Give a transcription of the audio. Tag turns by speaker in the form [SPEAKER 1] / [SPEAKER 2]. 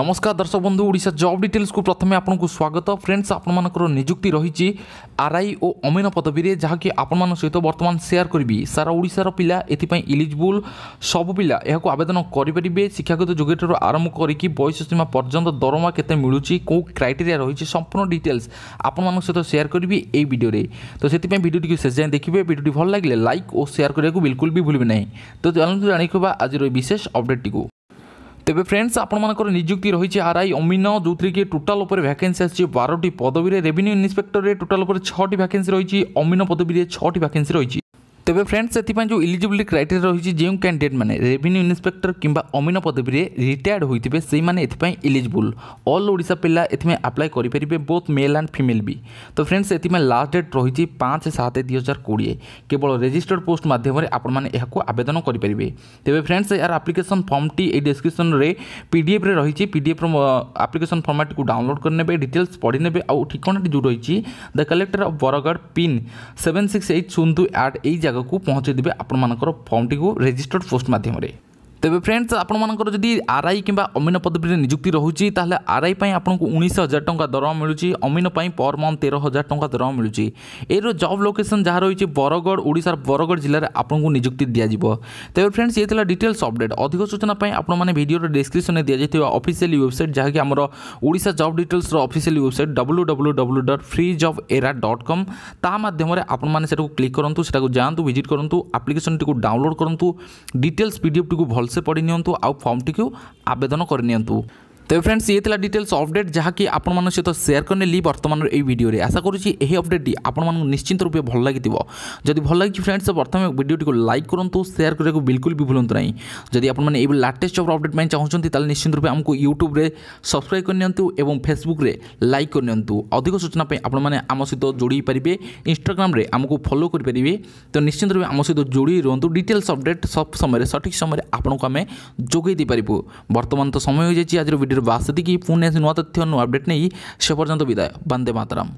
[SPEAKER 1] নমস্কার দর্শক বন্ধু ওড়িশা জব ডিটেলসু প্রথমে আপনার স্বাগত ফ্রেন্ডস আপনার নিযুক্তি রয়েছে আরআই ও অমিন পদবীরে যা কি আপনার সহ বর্তমান সেয়ার করবি সারা ওড়িশার পিলা এপাই ইলিজিবল সব পিলা এখন আবেদন করে শিক্ষাগত যোগ্যতার আরম্ভ করি বয়স সীমা পর্যন্ত দরমা কেতে মিলুচি কেউ ক্রাইটেরিয়া রয়েছে সম্পূর্ণ ডিটেলস আপনার সহ সেয়ার করবি এই ভিডিওরে তো সেই ভিডিওটি শেষ যায় দেখবে ভিডিওটি ভাল লাগলে লাইক ও সেয়ার করা বিলকুল বি ভুলবে না তো জানি জাঁয়া আজর বিশেষ অপডেটটি ତେବେ ଫ୍ରେଣ୍ଡସ୍ ଆପଣମାନଙ୍କର ନିଯୁକ୍ତି ରହିଛି ଆର୍ଆଇ ଅମିନ ଯେଉଁଥିରେକି ଟୋଟାଲ୍ ଉପରେ ଭ୍ୟାକେନ୍ସି ଆସିଛି ବାରଟି ପଦବୀରେ ରେଭିନ୍ୟୁ ଇନ୍ସପେକ୍ଟରରେ ଟୋଟାଲ୍ ଉପରେ ଛଅଟି ଭ୍ୟାକେନ୍ସି ରହିଛି ଅମିନ ପଦବୀରେ ଛଅଟି ଭ୍ୟାକେନ୍ସି ରହିଛି ତେବେ ଫ୍ରେଣ୍ଡ ସେଥିପାଇଁ ଯେଉଁ ଇଲିଜିବିଲିଟି କ୍ରାଇଟେରିଆ ରହିଛି ଯେଉଁ କ୍ୟାଣ୍ଡିଡେଟ୍ମାନେ ରେଭିନ୍ୟୁ ଇନ୍ସପେକ୍ଟର କିମ୍ବା ଅମିନ ପଦବୀରେ ରିଟାୟାର୍ଡ଼ ହୋଇଥିବେ ସେଇମାନେ ଏଥିପାଇଁ ଇଲିଜିବୁଲ୍ ଅଲ୍ ଓଡ଼ିଶା ପିଲା ଏଥିପାଇଁ ଆପ୍ଲାଏ କରିପାରିବେ ବୋଥ୍ ମେଲ୍ ଆଣ୍ଡ ଫିମେଲ୍ ବି ତ ଫ୍ରେଣ୍ଡ ସେଥିପାଇଁ ଲାଷ୍ଟ ଡେଟ୍ ରହିଛି ପାଞ୍ଚ ସାତ ଦୁଇ ହଜାର କୋଡ଼ିଏ କେବଳ ରେଜିଷ୍ଟର୍ଡ଼ ପୋଷ୍ଟ ମାଧ୍ୟମରେ ଆପଣମାନେ ଏହାକୁ ଆବେଦନ କରିପାରିବେ ତେବେ ଫ୍ରେଣ୍ଡସ୍ ଏହାର ଆପ୍ଲିକେସନ୍ ଫର୍ମଟି ଏଇ ଡେସ୍କ୍ରିପ୍ସନ୍ରେ ପିଡ଼ିଏଫ୍ରେ ରହିଛି ପିଡ଼ିଏଫ୍ର ଆପ୍ଲିକେସନ୍ ଫର୍ମାଟ୍କୁ ଡାଉନଲୋଡ଼୍ କରିନେବେ ଡିଟେଲ୍ସ ପଢ଼ିନେବେ ଆଉ ଠିକଣାଟି ଯେଉଁ ରହିଛି the collector of Bargarh pin seven six eight ଶୂନ ଟୁ ଆଟ୍ ଏଇ ଜାଗା জায়গাকে পৌঁছে দেবে আপনার ফর্মটি রেজিষ্টর্ড পোস্ট মাধ্যমে ତେବେ ଫ୍ରେଣ୍ଡସ୍ ଆପଣମାନଙ୍କର ଯଦି ଆର୍ଆଇ କିମ୍ବା ଅମିନ ପଦବୀରେ ନିଯୁକ୍ତି ରହୁଛି ତାହେଲେ ଆର୍ଆଇ ପାଇଁ ଆପଣଙ୍କୁ ଉଣେଇଶ ହଜାର ଟଙ୍କା ଦରମା ମିଳୁଛି ଅମିନ ପାଇଁ ପର୍ ମନ୍ଥ ତେର ହଜାର ଟଙ୍କା ଦରମା ମିଳୁଛି ଏର ଜବ୍ ଲୋକେସନ୍ ଯାହା ରହିଛି ବରଗଡ଼ ଓଡ଼ିଶାର ବରଗଡ଼ ଜିଲ୍ଲାରେ ଆପଣଙ୍କୁ ନିଯୁକ୍ତି ଦିଆଯିବ ତେବେ ଫ୍ରେଣ୍ଡସ୍ ଇଏ ଥିଲା ଡିଟେଲ୍ସ ଅପଡେଟ୍ ଅଧିକ ସୂଚନା ପାଇଁ ଆପଣମାନେ ଭିଡ଼ିଓର ଡିସ୍କ୍ରିପ୍ସନ୍ରେ ଦିଆଯାଇଥିବା ଅଫିସିଆଲି ୱେବସାଇଟ୍ ଯାହାକି ଆମର ଓଡ଼ିଶା ଜବ୍ ଡିଟେଲ୍ସର officially website W W W dot free job era dot com ତା ମାଧ୍ୟମରେ ଆପଣମାନେ ସେଟାକୁ କ୍ଲିକ୍ କରନ୍ତୁ ସେଟାକୁ ଯାଆନ୍ତୁ ଭିଜିଟ୍ କରନ୍ତୁ ଆପ୍ଲିକେସନ୍ଟିକୁ ଡାଉନଲୋଡ଼୍ କରନ୍ତୁ ଡିଟେଲ୍ସ ପିଡ଼ିଏଫ୍ଟିକୁ ଭଲ ଭଲସେ ପଢ଼ି ନିଅନ୍ତୁ ଆଉ ଫର୍ମଟିକୁ ଆବେଦନ କରିନିଅନ୍ତୁ ତେବେ ଫ୍ରେଣ୍ଡସ୍ ଇଏ ଥିଲା ଡିଟେଲ୍ସ ଅପଡେଟ୍ ଯାହାକି ଆପଣମାନଙ୍କ ସହିତ ସେୟାର କରିନେଲି ବର୍ତ୍ତମାନର ଏହି ଭିଡ଼ିଓରେ ଆଶା କରୁଛି ଏହି ଅପଡେଟ୍ଟି ଆପଣମାନଙ୍କୁ ନିଶ୍ଚିତ ରୂପେ ଭଲ ଲାଗିଥିବ ଯଦି ଭଲ ଲାଗିଛି ଫ୍ରେଣ୍ଡସ୍ ପ୍ରଥମେ ଭିଡ଼ିଓଟିକୁ ଲାଇକ୍ କରନ୍ତୁ ସେୟାର କରିବାକୁ ବିଲକୁଲ ବି ଭୁଲନ୍ତୁ ନାହିଁ ଯଦି ଆପଣମାନେ ଏଇ ଲାଟେଷ୍ଟ ଜବ୍ ଅପଡେଟ୍ ପାଇଁ ଚାହୁଁଛନ୍ତି ତାହେଲେ ନିଶ୍ଚିତ ରୂପେ ଆମକୁ ୟୁଟ୍ୟୁବରେ ସବସ୍କ୍ରାଇବ୍ କରିନିଅନ୍ତୁ ଏବଂ ଫେସବୁକ୍ରେ ଲାଇକ୍ କରିନିଅନ୍ତୁ ଅଧିକ ସୂଚନା ପାଇଁ ଆପଣମାନେ ଆମ ସହିତ ଯୋଡ଼ି ପାରିବେ ଇନଷ୍ଟାଗ୍ରାମରେ ଆମକୁ ଫଲୋ କରିପାରିବେ ତ ନିଶ୍ଚିତ ରୂପେ ଆମ ସହିତ ଯୋଡ଼ି ରୁହନ୍ତୁ ଡିଟେଲ୍ସ ଅପଡେଟ୍ ସବୁ ସମୟରେ ସଠିକ୍ ସମୟରେ ଆପଣଙ୍କୁ ଆମେ ଯୋଗାଇ ଦେଇପାରିବୁ ବର୍ତ୍ତମାନ ତ ସମୟ ହୋଇଯାଇଛି ଆଜିର ଭିଡ଼ିଓ বাসে কি তথ্য অন্য আপডেট নেই সে পর্যন্ত বিদায় বন্দে মাতরাম